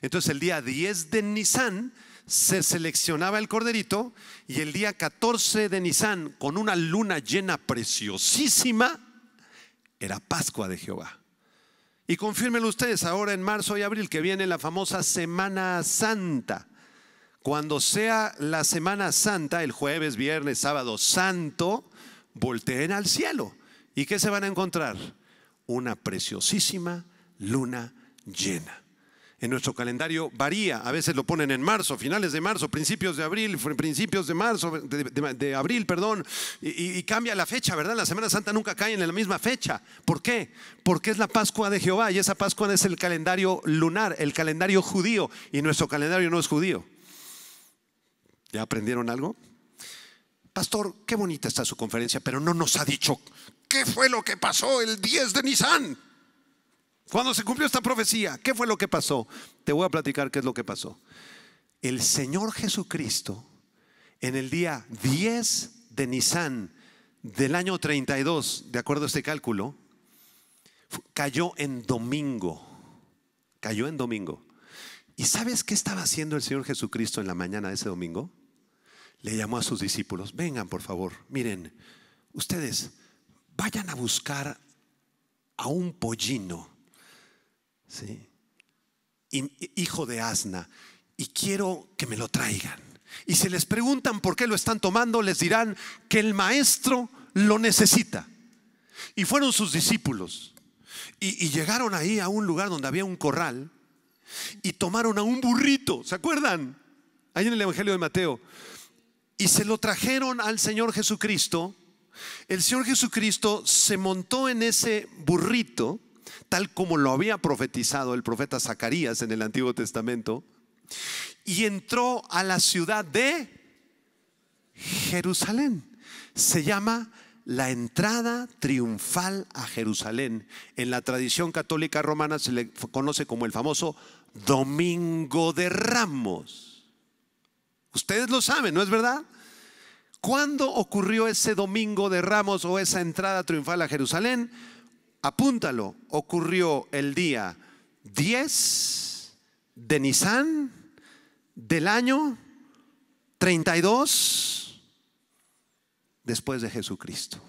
Entonces el día 10 de Nisan se seleccionaba el corderito y el día 14 de Nisan, con una luna llena preciosísima, era Pascua de Jehová. Y confírmenlo ustedes, ahora en marzo y abril que viene la famosa Semana Santa. Cuando sea la Semana Santa, el jueves, viernes, sábado santo, volteen al cielo. ¿Y qué se van a encontrar? Una preciosísima luna llena. En nuestro calendario varía, a veces lo ponen en marzo, finales de marzo, principios de abril, principios de marzo, de, abril, perdón, y, y, cambia la fecha, ¿verdad? La Semana Santa nunca cae en la misma fecha. ¿Por qué? Porque es la Pascua de Jehová y esa Pascua es el calendario lunar, el calendario judío, y nuestro calendario no es judío. ¿Ya aprendieron algo? Pastor, qué bonita está su conferencia, pero no nos ha dicho qué fue lo que pasó el 10 de Nisan. Cuando se cumplió esta profecía, ¿qué fue lo que pasó? Te voy a platicar qué es lo que pasó. El Señor Jesucristo, en el día 10 de Nisan del año 32, de acuerdo a este cálculo, cayó en domingo. Cayó en domingo. ¿Y sabes qué estaba haciendo el Señor Jesucristo en la mañana de ese domingo? le llamó a sus discípulos, vengan por favor, miren, ustedes vayan a buscar a un pollino, ¿sí? hijo de asna, y quiero que me lo traigan. Y si les preguntan por qué lo están tomando, les dirán que el maestro lo necesita. Y fueron sus discípulos. Y, y llegaron ahí a un lugar donde había un corral y tomaron a un burrito, ¿se acuerdan? Ahí en el Evangelio de Mateo y se lo trajeron al Señor Jesucristo, el Señor Jesucristo se montó en ese burrito, tal como lo había profetizado el profeta Zacarías en el Antiguo Testamento, y entró a la ciudad de Jerusalén. Se llama la entrada triunfal a Jerusalén. En la tradición católica romana se le conoce como el famoso Domingo de Ramos. Ustedes lo saben, ¿no es verdad? ¿Cuándo ocurrió ese domingo de ramos o esa entrada triunfal a Jerusalén? Apúntalo, ocurrió el día 10 de Nisan del año 32 después de Jesucristo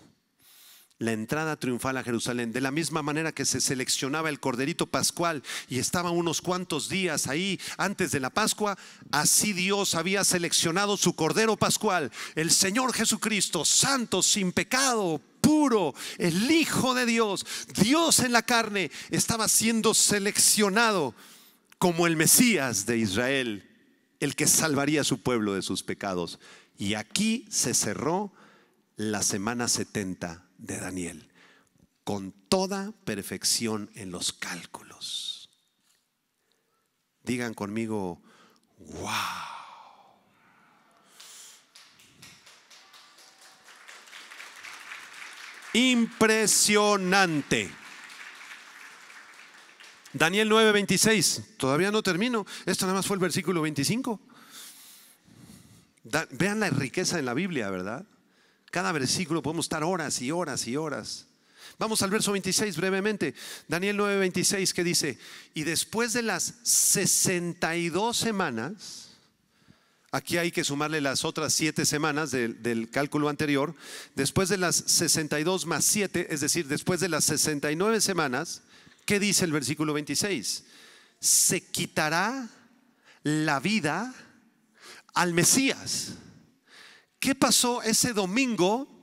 la entrada triunfal a Jerusalén. De la misma manera que se seleccionaba el corderito pascual y estaba unos cuantos días ahí antes de la Pascua, así Dios había seleccionado su cordero pascual, el Señor Jesucristo, santo, sin pecado, puro, el Hijo de Dios, Dios en la carne, estaba siendo seleccionado como el Mesías de Israel, el que salvaría a su pueblo de sus pecados. Y aquí se cerró la semana 70 de Daniel, con toda perfección en los cálculos. Digan conmigo, wow. impresionante. Daniel 9:26, todavía no termino, esto nada más fue el versículo 25. vean la riqueza en la Biblia, ¿verdad? Cada versículo podemos estar horas y horas y horas. Vamos al verso 26 brevemente. Daniel 9, 26 que dice, y después de las 62 semanas, aquí hay que sumarle las otras 7 semanas del, del cálculo anterior, después de las 62 más 7, es decir, después de las 69 semanas, ¿qué dice el versículo 26? Se quitará la vida al Mesías. ¿Qué pasó ese domingo?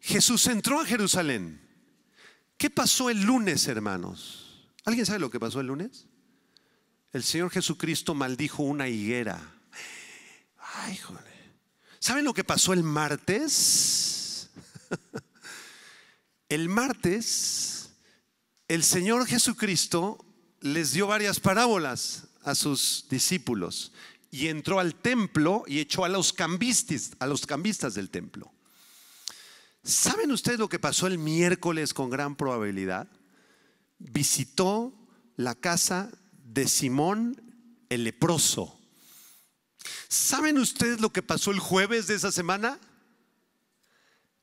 Jesús entró a Jerusalén. ¿Qué pasó el lunes, hermanos? ¿Alguien sabe lo que pasó el lunes? El Señor Jesucristo maldijo una higuera. ¿Saben lo que pasó el martes? el martes, el Señor Jesucristo les dio varias parábolas a sus discípulos y entró al templo y echó a los cambistas, a los cambistas del templo. ¿Saben ustedes lo que pasó el miércoles con gran probabilidad? Visitó la casa de Simón el leproso. ¿Saben ustedes lo que pasó el jueves de esa semana?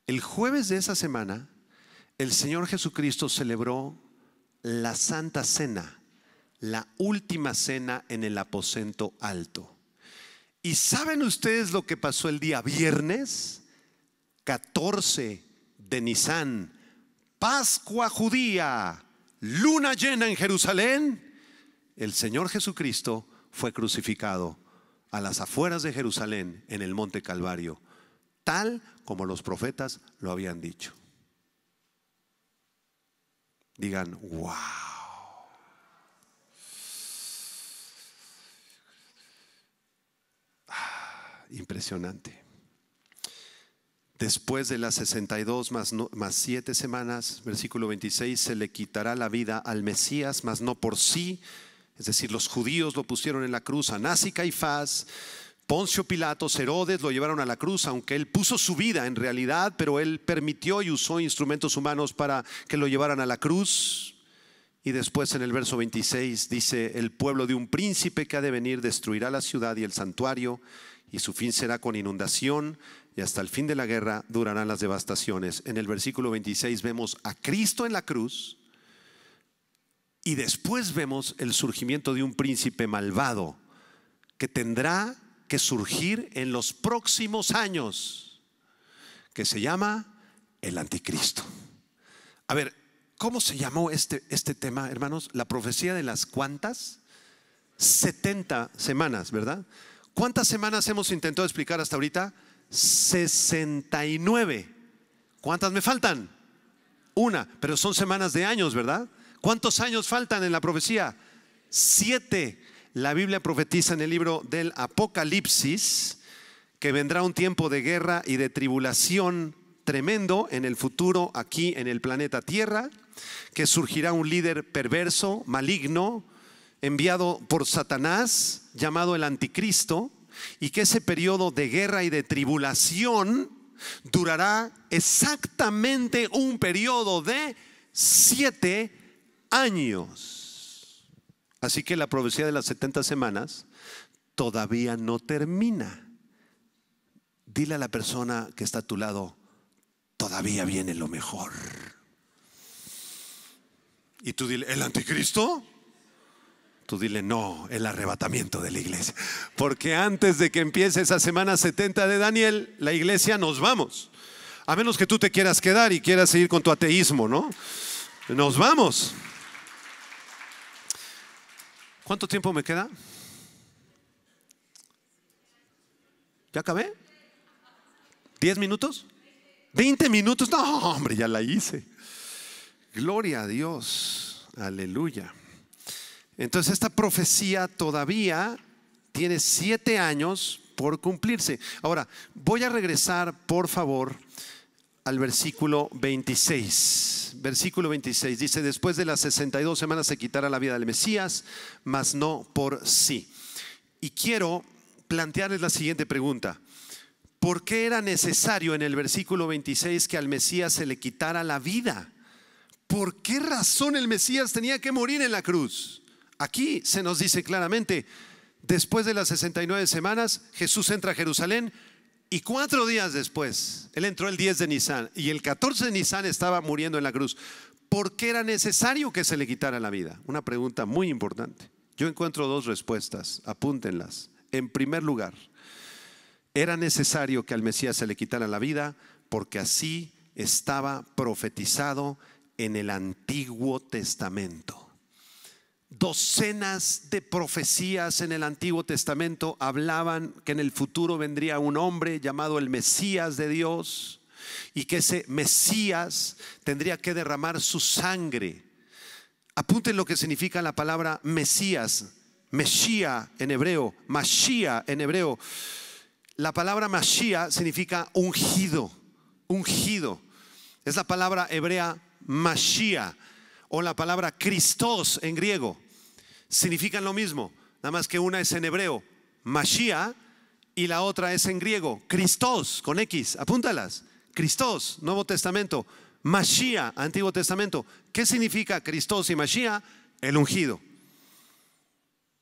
El jueves de esa semana, el Señor Jesucristo celebró la Santa Cena, la última cena en el aposento alto. ¿Y saben ustedes lo que pasó el día viernes 14 de Nisan? Pascua judía, luna llena en Jerusalén. El Señor Jesucristo fue crucificado a las afueras de Jerusalén en el monte Calvario, tal como los profetas lo habían dicho. Digan, wow. impresionante. Después de las 62 más, más 7 semanas, versículo 26, se le quitará la vida al Mesías, mas no por sí. Es decir, los judíos lo pusieron en la cruz, Anás y Caifás, Poncio Pilatos, Herodes lo llevaron a la cruz, aunque él puso su vida en realidad, pero él permitió y usó instrumentos humanos para que lo llevaran a la cruz. Y después en el verso 26 dice, el pueblo de un príncipe que ha de venir destruirá la ciudad y el santuario y su fin será con inundación, y hasta el fin de la guerra durarán las devastaciones. En el versículo 26 vemos a Cristo en la cruz y después vemos el surgimiento de un príncipe malvado que tendrá que surgir en los próximos años, que se llama el anticristo. A ver, ¿cómo se llamó este, este tema, hermanos? La profecía de las cuantas? 70 semanas, ¿verdad? ¿Cuántas semanas hemos intentado explicar hasta ahorita? 69. ¿Cuántas me faltan? Una, pero son semanas de años, ¿verdad? ¿Cuántos años faltan en la profecía? Siete. La Biblia profetiza en el libro del Apocalipsis que vendrá un tiempo de guerra y de tribulación tremendo en el futuro aquí en el planeta Tierra, que surgirá un líder perverso, maligno, enviado por Satanás, llamado el anticristo, y que ese periodo de guerra y de tribulación durará exactamente un periodo de siete años. Así que la profecía de las 70 semanas todavía no termina. Dile a la persona que está a tu lado, todavía viene lo mejor. Y tú dile, ¿el anticristo? dile, no, el arrebatamiento de la iglesia. Porque antes de que empiece esa semana 70 de Daniel, la iglesia nos vamos. A menos que tú te quieras quedar y quieras seguir con tu ateísmo, ¿no? Nos vamos. ¿Cuánto tiempo me queda? ¿Ya acabé? ¿Diez minutos? ¿20 minutos? No, hombre, ya la hice. Gloria a Dios. Aleluya. Entonces esta profecía todavía tiene siete años por cumplirse. Ahora, voy a regresar, por favor, al versículo 26. Versículo 26 dice, después de las 62 semanas se quitará la vida del Mesías, mas no por sí. Y quiero plantearles la siguiente pregunta. ¿Por qué era necesario en el versículo 26 que al Mesías se le quitara la vida? ¿Por qué razón el Mesías tenía que morir en la cruz? Aquí se nos dice claramente, después de las 69 semanas, Jesús entra a Jerusalén y cuatro días después, él entró el 10 de nisán y el 14 de nisán estaba muriendo en la cruz. ¿Por qué era necesario que se le quitara la vida? Una pregunta muy importante. Yo encuentro dos respuestas, apúntenlas. En primer lugar, era necesario que al Mesías se le quitara la vida porque así estaba profetizado en el Antiguo Testamento docenas de profecías en el Antiguo Testamento hablaban que en el futuro vendría un hombre llamado el Mesías de Dios y que ese Mesías tendría que derramar su sangre. Apunten lo que significa la palabra Mesías, Mesía en hebreo, Mashía en hebreo. La palabra Mashía significa ungido, ungido. Es la palabra hebrea Mashía o la palabra Cristos en griego significan lo mismo, nada más que una es en hebreo, Mashiach, y la otra es en griego, Cristos, con X, apúntalas. Cristos, Nuevo Testamento, Mashiach, Antiguo Testamento. ¿Qué significa Cristos y Mashiach? El ungido.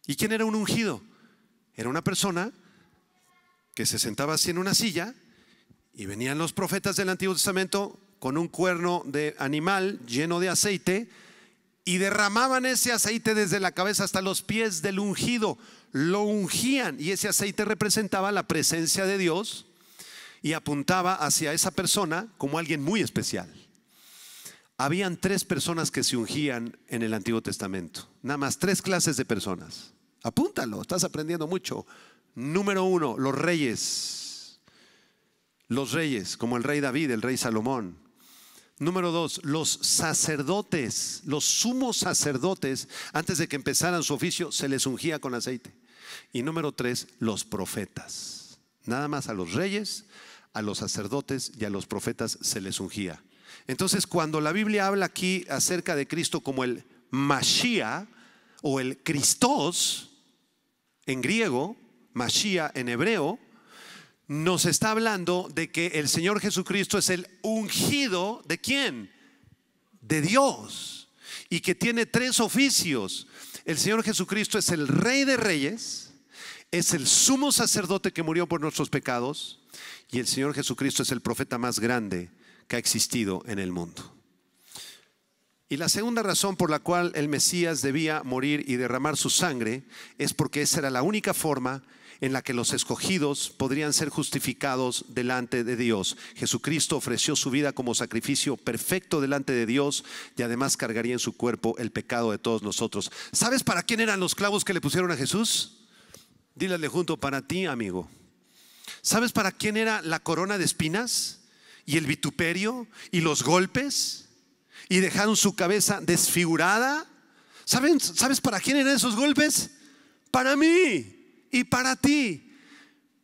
¿Y quién era un ungido? Era una persona que se sentaba así en una silla y venían los profetas del Antiguo Testamento con un cuerno de animal lleno de aceite y derramaban ese aceite desde la cabeza hasta los pies del ungido. Lo ungían y ese aceite representaba la presencia de Dios y apuntaba hacia esa persona como alguien muy especial. Habían tres personas que se ungían en el Antiguo Testamento, nada más tres clases de personas. Apúntalo, estás aprendiendo mucho. Número uno, los reyes. Los reyes, como el rey David, el rey Salomón, Número dos, los sacerdotes, los sumos sacerdotes, antes de que empezaran su oficio, se les ungía con aceite. Y número tres, los profetas. Nada más a los reyes, a los sacerdotes y a los profetas se les ungía. Entonces, cuando la Biblia habla aquí acerca de Cristo como el Mashiach o el Cristos, en griego, Mashiach en hebreo, nos está hablando de que el Señor Jesucristo es el ungido de quién? De Dios. Y que tiene tres oficios. El Señor Jesucristo es el Rey de Reyes, es el sumo sacerdote que murió por nuestros pecados y el Señor Jesucristo es el profeta más grande que ha existido en el mundo. Y la segunda razón por la cual el Mesías debía morir y derramar su sangre es porque esa era la única forma en la que los escogidos podrían ser justificados delante de Dios. Jesucristo ofreció su vida como sacrificio perfecto delante de Dios y además cargaría en su cuerpo el pecado de todos nosotros. ¿Sabes para quién eran los clavos que le pusieron a Jesús? Dílale junto, para ti, amigo. ¿Sabes para quién era la corona de espinas? Y el vituperio y los golpes. Y dejaron su cabeza desfigurada. ¿Sabes para quién eran esos golpes? Para mí y para ti.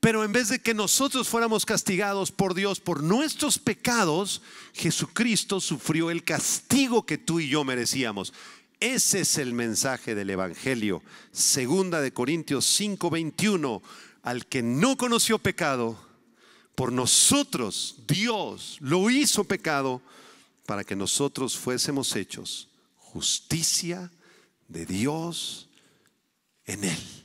Pero en vez de que nosotros fuéramos castigados por Dios por nuestros pecados, Jesucristo sufrió el castigo que tú y yo merecíamos. Ese es el mensaje del Evangelio. Segunda de Corintios 5:21. Al que no conoció pecado, por nosotros Dios lo hizo pecado para que nosotros fuésemos hechos justicia de Dios en él.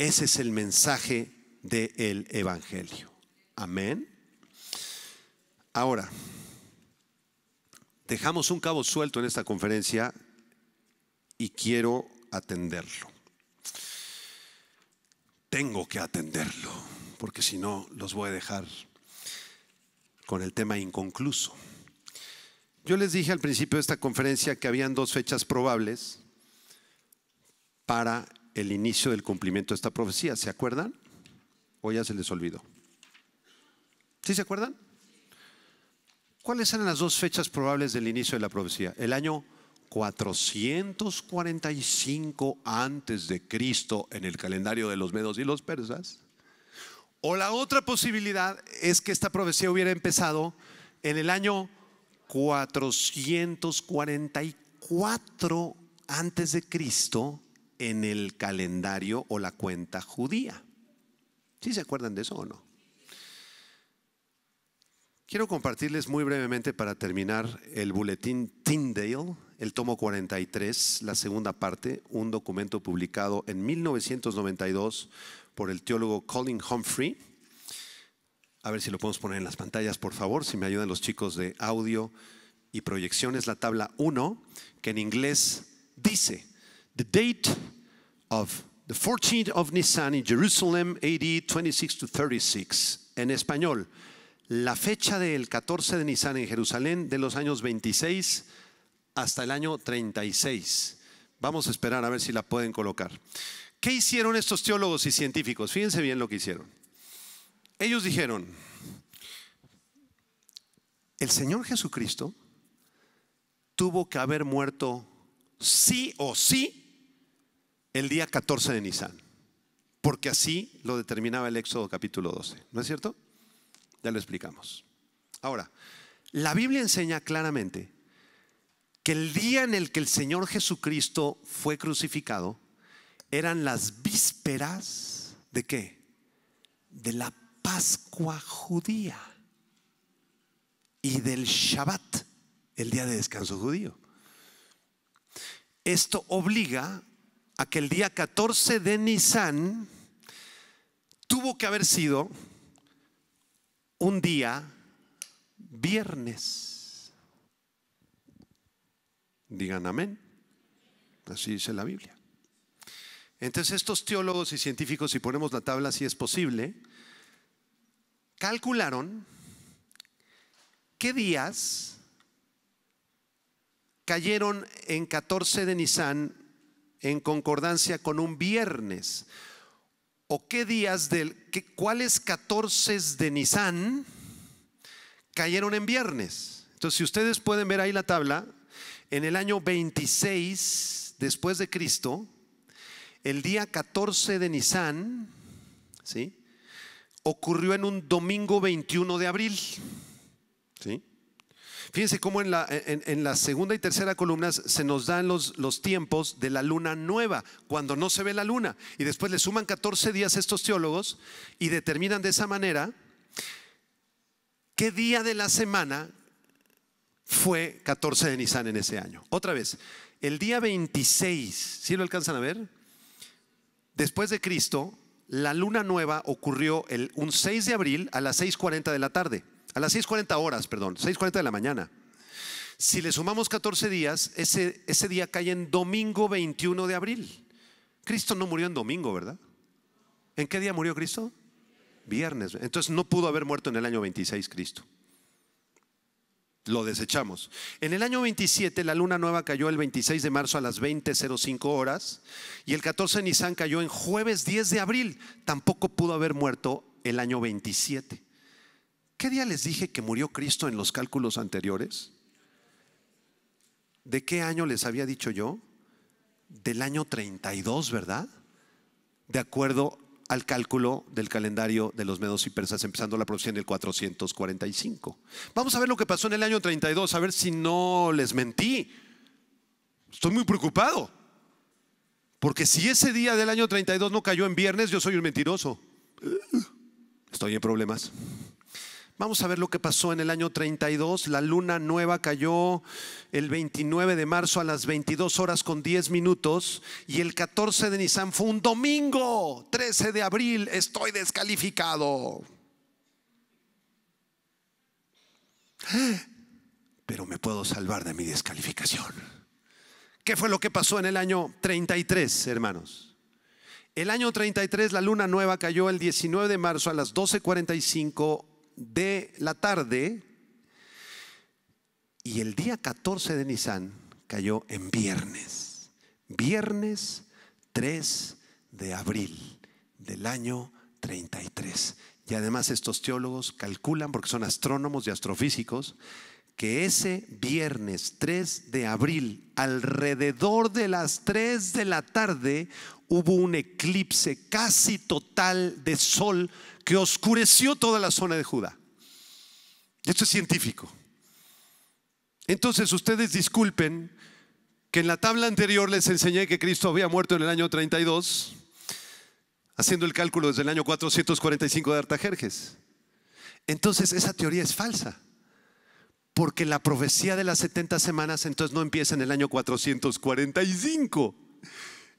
Ese es el mensaje del Evangelio. Amén. Ahora, dejamos un cabo suelto en esta conferencia y quiero atenderlo. Tengo que atenderlo, porque si no, los voy a dejar con el tema inconcluso. Yo les dije al principio de esta conferencia que habían dos fechas probables para el inicio del cumplimiento de esta profecía. ¿Se acuerdan? ¿O ya se les olvidó? ¿Sí se acuerdan? ¿Cuáles eran las dos fechas probables del inicio de la profecía? El año 445 antes de Cristo en el calendario de los medos y los persas. O la otra posibilidad es que esta profecía hubiera empezado en el año 444 antes de Cristo en el calendario o la cuenta judía. ¿Sí se acuerdan de eso o no? Quiero compartirles muy brevemente para terminar el boletín Tyndale, el tomo 43, la segunda parte, un documento publicado en 1992 por el teólogo Colin Humphrey. A ver si lo podemos poner en las pantallas, por favor, si me ayudan los chicos de audio y proyecciones, la tabla 1, que en inglés dice, The date of the 14th of Nisan in Jerusalem, AD 26 to 36. En español, la fecha del 14 de Nisan en Jerusalén de los años 26 hasta el año 36. Vamos a esperar a ver si la pueden colocar. ¿Qué hicieron estos teólogos y científicos? Fíjense bien lo que hicieron. Ellos dijeron, el Señor Jesucristo tuvo que haber muerto sí o sí el día 14 de Nisan, porque así lo determinaba el Éxodo capítulo 12, ¿no es cierto? Ya lo explicamos. Ahora, la Biblia enseña claramente que el día en el que el Señor Jesucristo fue crucificado eran las vísperas de qué? De la Pascua judía y del Shabbat, el día de descanso judío. Esto obliga aquel día 14 de Nisan tuvo que haber sido un día viernes. Digan amén. Así dice la Biblia. Entonces estos teólogos y científicos, si ponemos la tabla si es posible, calcularon qué días cayeron en 14 de Nisan en concordancia con un viernes. ¿O qué días del, cuáles 14 de Nisán cayeron en viernes? Entonces, si ustedes pueden ver ahí la tabla, en el año 26 después de Cristo, el día 14 de Nisán, ¿sí? Ocurrió en un domingo 21 de abril, ¿sí? Fíjense cómo en la, en, segunda y tercera columnas se nos dan los, los tiempos de la luna nueva, cuando no se ve la luna. Y después le suman 14 días estos teólogos y determinan de esa manera qué día de la semana fue 14 de Nisan en ese año. Otra vez, el día 26, si lo alcanzan a ver? Después de Cristo, la luna nueva ocurrió el, un 6 de abril a las 6.40 de la tarde. A las 6.40 horas, perdón, 6.40 de la mañana. Si le sumamos 14 días, ese, ese día cae en domingo 21 de abril. Cristo no murió en domingo, ¿verdad? ¿En qué día murió Cristo? Viernes. Entonces no pudo haber muerto en el año 26 Cristo. Lo desechamos. En el año 27 la luna nueva cayó el 26 de marzo a las 20.05 horas y el 14 de Nisan cayó en jueves 10 de abril. Tampoco pudo haber muerto el año 27. ¿Qué día les dije que murió Cristo en los cálculos anteriores? ¿De qué año les había dicho yo? Del año 32, ¿verdad? De acuerdo al cálculo del calendario de los medos y persas, empezando la producción del 445. Vamos a ver lo que pasó en el año 32, a ver si no les mentí. Estoy muy preocupado, porque si ese día del año 32 no cayó en viernes, yo soy un mentiroso. Estoy en problemas. Vamos a ver lo que pasó en el año 32. La luna nueva cayó el 29 de marzo a las 22 horas con 10 minutos y el 14 de Nisan fue un domingo. 13 de abril estoy descalificado. Pero me puedo salvar de mi descalificación. ¿Qué fue lo que pasó en el año 33, hermanos? El año 33 la luna nueva cayó el 19 de marzo a las 12.45 de la tarde y el día 14 de Nisan cayó en viernes. Viernes 3 de abril del año 33. Y además estos teólogos calculan, porque son astrónomos y astrofísicos, que ese viernes 3 de abril, alrededor de las 3 de la tarde, hubo un eclipse casi total de sol que oscureció toda la zona de Judá. Esto es científico. Entonces ustedes disculpen que en la tabla anterior les enseñé que Cristo había muerto en el año 32, haciendo el cálculo desde el año 445 de Artajerjes. Entonces esa teoría es falsa, porque la profecía de las 70 semanas entonces no empieza en el año 445,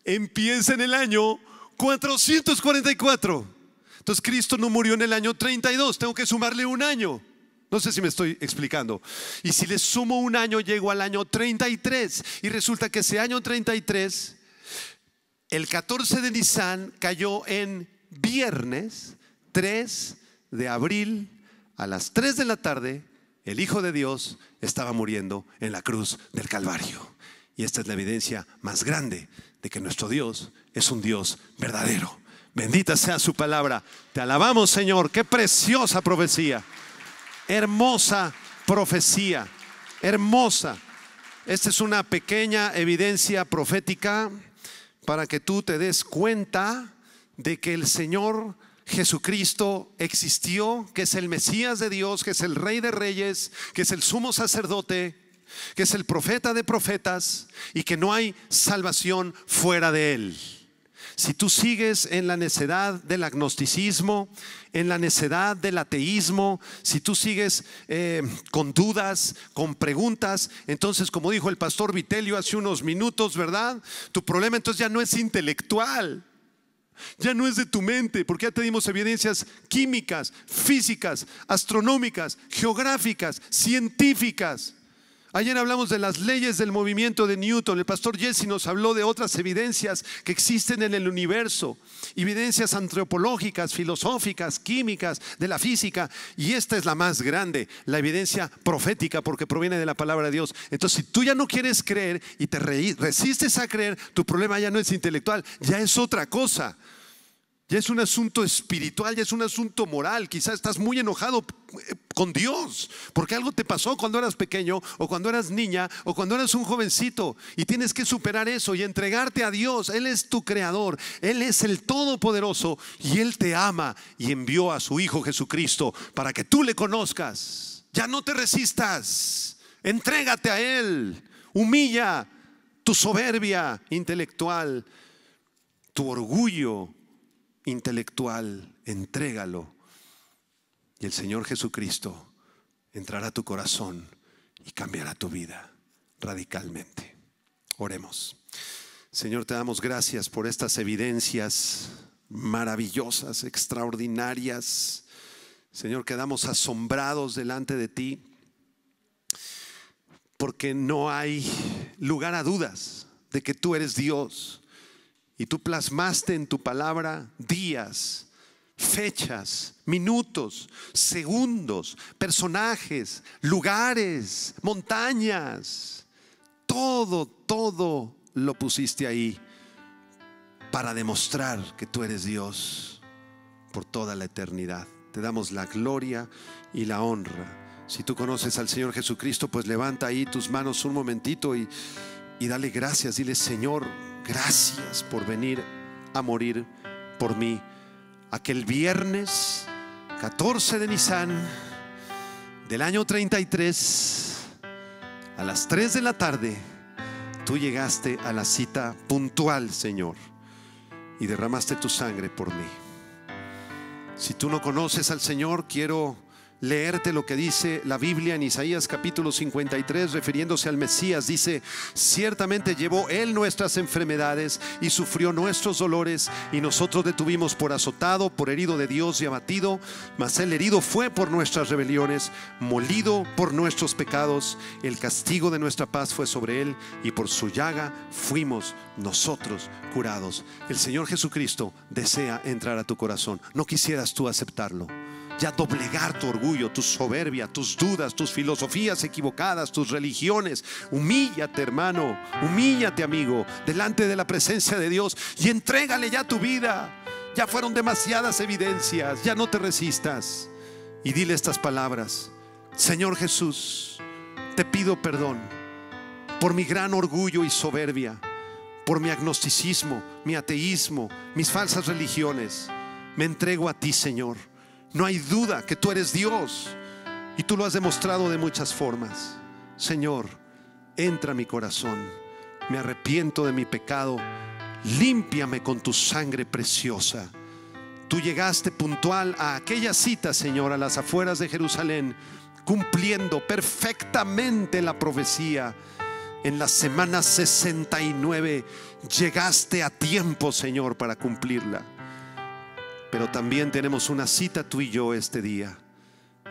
empieza en el año 444. Entonces Cristo no murió en el año 32, tengo que sumarle un año. No sé si me estoy explicando. Y si le sumo un año, llego al año 33. Y resulta que ese año 33, el 14 de Nisan cayó en viernes 3 de abril a las 3 de la tarde. El Hijo de Dios estaba muriendo en la cruz del Calvario. Y esta es la evidencia más grande de que nuestro Dios es un Dios verdadero. Bendita sea su palabra. Te alabamos, Señor. Qué preciosa profecía. Hermosa profecía. Hermosa. Esta es una pequeña evidencia profética para que tú te des cuenta de que el Señor Jesucristo existió, que es el Mesías de Dios, que es el Rey de Reyes, que es el sumo sacerdote, que es el profeta de profetas y que no hay salvación fuera de él. Si tú sigues en la necedad del agnosticismo, en la necedad del ateísmo, si tú sigues eh, con dudas, con preguntas, entonces como dijo el pastor Vitelio hace unos minutos, ¿verdad? Tu problema entonces ya no es intelectual, ya no es de tu mente, porque ya tenemos evidencias químicas, físicas, astronómicas, geográficas, científicas. Ayer hablamos de las leyes del movimiento de Newton. El pastor Jesse nos habló de otras evidencias que existen en el universo, evidencias antropológicas, filosóficas, químicas, de la física. Y esta es la más grande, la evidencia profética, porque proviene de la palabra de Dios. Entonces, si tú ya no quieres creer y te resistes a creer, tu problema ya no es intelectual, ya es otra cosa ya es un asunto espiritual, ya es un asunto moral. Quizás estás muy enojado eh, con Dios porque algo te pasó cuando eras pequeño o cuando eras niña o cuando eras un jovencito y tienes que superar eso y entregarte a Dios. Él es tu creador, Él es el Todopoderoso y Él te ama y envió a su Hijo Jesucristo para que tú le conozcas. Ya no te resistas, entrégate a Él, humilla tu soberbia intelectual, tu orgullo intelectual, entrégalo. Y el Señor Jesucristo entrará a tu corazón y cambiará tu vida radicalmente. Oremos. Señor, te damos gracias por estas evidencias maravillosas, extraordinarias. Señor, quedamos asombrados delante de ti porque no hay lugar a dudas de que tú eres Dios y tú plasmaste en tu palabra días, fechas, minutos, segundos, personajes, lugares, montañas. Todo, todo lo pusiste ahí para demostrar que tú eres Dios por toda la eternidad. Te damos la gloria y la honra. Si tú conoces al Señor Jesucristo, pues levanta ahí tus manos un momentito y, dale gracias. Dile, Señor, gracias por venir a morir por mí. Aquel viernes 14 de Nisan del año 33, a las 3 de la tarde, tú llegaste a la cita puntual, Señor, y derramaste tu sangre por mí. Si tú no conoces al Señor, quiero leerte lo que dice la Biblia en Isaías capítulo 53, refiriéndose al Mesías. Dice, ciertamente llevó él nuestras enfermedades y sufrió nuestros dolores, y nosotros detuvimos por azotado, por herido de Dios y abatido, mas el herido fue por nuestras rebeliones, molido por nuestros pecados, el castigo de nuestra paz fue sobre él, y por su llaga fuimos nosotros curados. El Señor Jesucristo desea entrar a tu corazón. No quisieras tú aceptarlo ya doblegar tu orgullo, tu soberbia, tus dudas, tus filosofías equivocadas, tus religiones. Humíllate, hermano, humíllate, amigo, delante de la presencia de Dios y entrégale ya tu vida. Ya fueron demasiadas evidencias, ya no te resistas. Y dile estas palabras, Señor Jesús, te pido perdón por mi gran orgullo y soberbia, por mi agnosticismo, mi ateísmo, mis falsas religiones. Me entrego a ti, Señor no hay duda que tú eres Dios y tú lo has demostrado de muchas formas. Señor, entra a mi corazón, me arrepiento de mi pecado, límpiame con tu sangre preciosa. Tú llegaste puntual a aquella cita, Señor, a las afueras de Jerusalén, cumpliendo perfectamente la profecía. En la semana 69 llegaste a tiempo, Señor, para cumplirla pero también tenemos una cita tú y yo este día.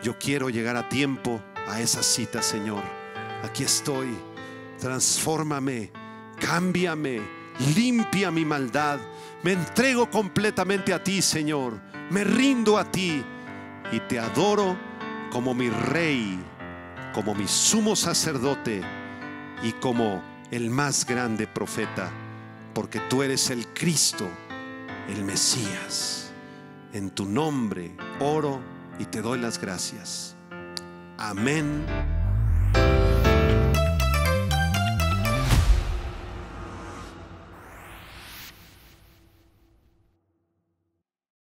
Yo quiero llegar a tiempo a esa cita, Señor. Aquí estoy. Transfórmame, cámbiame, limpia mi maldad. Me entrego completamente a ti, Señor. Me rindo a ti y te adoro como mi rey, como mi sumo sacerdote y como el más grande profeta, porque tú eres el Cristo, el Mesías. En tu nombre oro y te doy las gracias. Amén